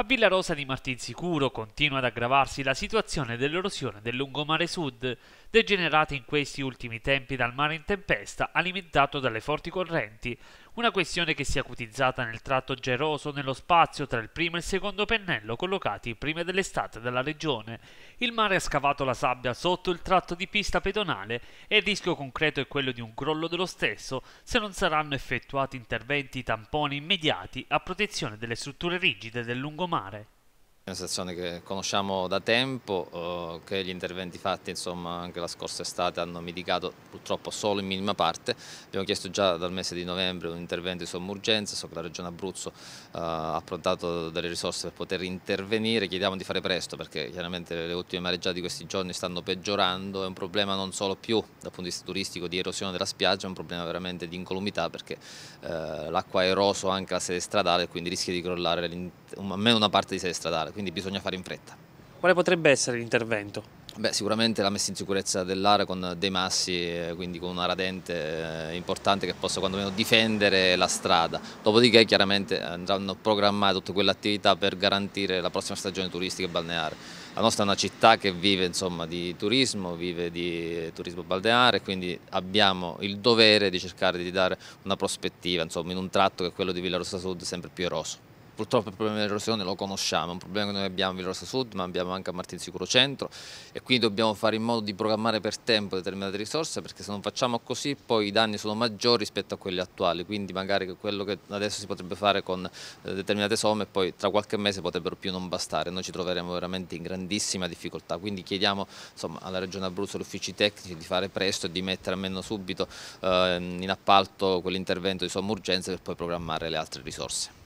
A Villa Rosa di Martinsicuro continua ad aggravarsi la situazione dell'erosione del lungomare sud, degenerati in questi ultimi tempi dal mare in tempesta alimentato dalle forti correnti, una questione che si è acutizzata nel tratto geroso nello spazio tra il primo e il secondo pennello collocati prima dell'estate della regione. Il mare ha scavato la sabbia sotto il tratto di pista pedonale e il rischio concreto è quello di un crollo dello stesso se non saranno effettuati interventi tamponi immediati a protezione delle strutture rigide del lungomare una situazione che conosciamo da tempo, eh, che gli interventi fatti insomma, anche la scorsa estate hanno mitigato purtroppo solo in minima parte. Abbiamo chiesto già dal mese di novembre un intervento di somma urgenza, so che la Regione Abruzzo eh, ha approntato delle risorse per poter intervenire, chiediamo di fare presto perché chiaramente le ultime mareggiate di questi giorni stanno peggiorando, è un problema non solo più dal punto di vista turistico di erosione della spiaggia, è un problema veramente di incolumità perché eh, l'acqua ha eroso anche la sede stradale e quindi rischia di crollare almeno una parte di sede stradale. Quindi quindi bisogna fare in fretta. Quale potrebbe essere l'intervento? Beh, sicuramente la messa in sicurezza dell'area con dei massi, eh, quindi con una radente eh, importante che possa quantomeno difendere la strada. Dopodiché chiaramente eh, andranno programmate tutte quelle attività per garantire la prossima stagione turistica e balneare. La nostra è una città che vive insomma, di turismo, vive di turismo balneare, quindi abbiamo il dovere di cercare di dare una prospettiva insomma, in un tratto che è quello di Villa Rossa Sud sempre più eroso purtroppo il problema dell'erosione lo conosciamo, è un problema che noi abbiamo a Villarosa Sud ma abbiamo anche a Martin Sicuro Centro e quindi dobbiamo fare in modo di programmare per tempo determinate risorse perché se non facciamo così poi i danni sono maggiori rispetto a quelli attuali, quindi magari quello che adesso si potrebbe fare con eh, determinate somme poi tra qualche mese potrebbero più non bastare, noi ci troveremo veramente in grandissima difficoltà, quindi chiediamo insomma, alla Regione Abruzzo, e agli uffici tecnici di fare presto e di mettere almeno subito eh, in appalto quell'intervento di somma urgenza per poi programmare le altre risorse.